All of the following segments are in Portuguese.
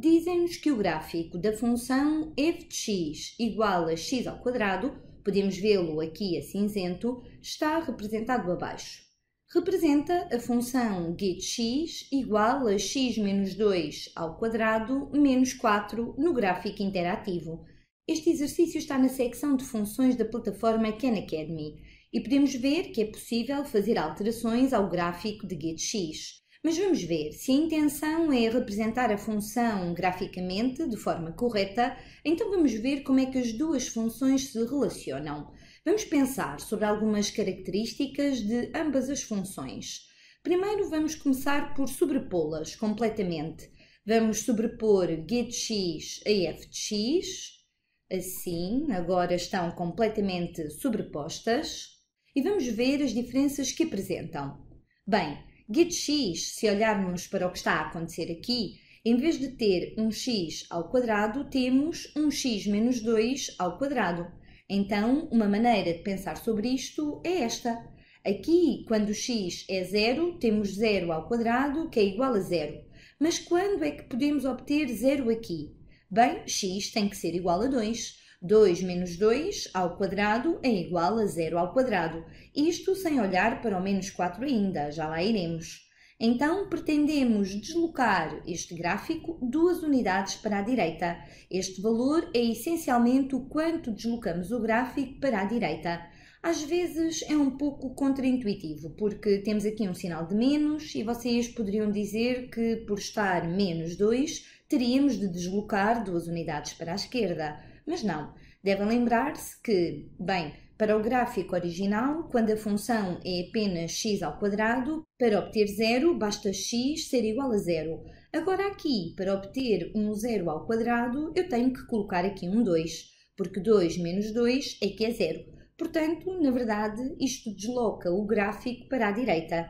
Dizem-nos que o gráfico da função f de x igual a x ao quadrado, podemos vê-lo aqui a cinzento, está representado abaixo. Representa a função g de x igual a x menos 2 ao quadrado menos 4 no gráfico interativo. Este exercício está na secção de funções da plataforma Khan Academy e podemos ver que é possível fazer alterações ao gráfico de g de x. Mas vamos ver se a intenção é representar a função graficamente de forma correta, então vamos ver como é que as duas funções se relacionam. Vamos pensar sobre algumas características de ambas as funções. Primeiro vamos começar por sobrepô-las completamente. Vamos sobrepor getx a fx, assim, agora estão completamente sobrepostas, e vamos ver as diferenças que apresentam. Bem, x, se olharmos para o que está a acontecer aqui, em vez de ter um x ao quadrado, temos um x menos 2 ao quadrado. Então, uma maneira de pensar sobre isto é esta. Aqui, quando x é zero, temos zero ao quadrado, que é igual a zero. Mas quando é que podemos obter zero aqui? Bem, x tem que ser igual a 2. 2 menos 2 ao quadrado é igual a 0 ao quadrado, isto sem olhar para o menos 4 ainda, já lá iremos. Então, pretendemos deslocar este gráfico duas unidades para a direita. Este valor é essencialmente o quanto deslocamos o gráfico para a direita. Às vezes é um pouco contraintuitivo, porque temos aqui um sinal de menos e vocês poderiam dizer que, por estar menos 2, teríamos de deslocar duas unidades para a esquerda. Mas não, devem lembrar-se que, bem, para o gráfico original, quando a função é apenas x ao quadrado, para obter zero basta x ser igual a zero. Agora aqui, para obter um zero ao quadrado, eu tenho que colocar aqui um 2, porque 2 menos 2 é que é zero. Portanto, na verdade, isto desloca o gráfico para a direita.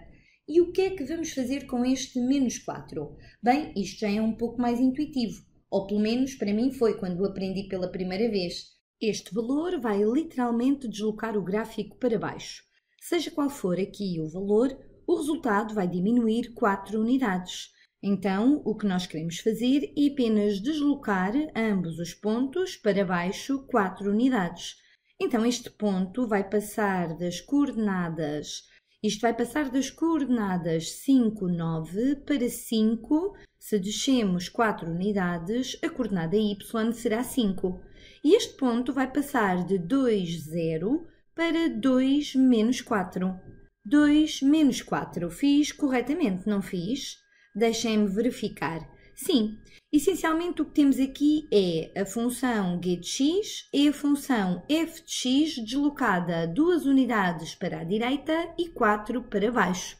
E o que é que vamos fazer com este menos 4? Bem, isto já é um pouco mais intuitivo ou pelo menos para mim foi quando o aprendi pela primeira vez. Este valor vai literalmente deslocar o gráfico para baixo. Seja qual for aqui o valor, o resultado vai diminuir 4 unidades. Então, o que nós queremos fazer é apenas deslocar ambos os pontos para baixo 4 unidades. Então, este ponto vai passar das coordenadas isto vai passar das coordenadas 5, 9 para 5. Se descemos 4 unidades, a coordenada y será 5. E este ponto vai passar de 2, 0 para 2, menos 4. 2, menos 4. Fiz corretamente, não fiz? Deixem-me verificar. Sim, essencialmente o que temos aqui é a função x e a função f de x deslocada duas unidades para a direita e quatro para baixo.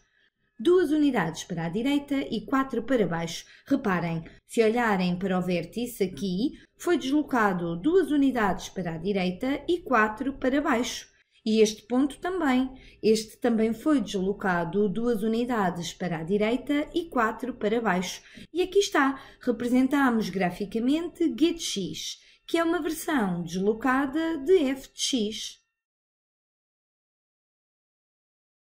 Duas unidades para a direita e quatro para baixo. Reparem, se olharem para o vértice aqui, foi deslocado duas unidades para a direita e quatro para baixo. E este ponto também. Este também foi deslocado duas unidades para a direita e quatro para baixo. E aqui está, representamos graficamente x, que é uma versão deslocada de f de x.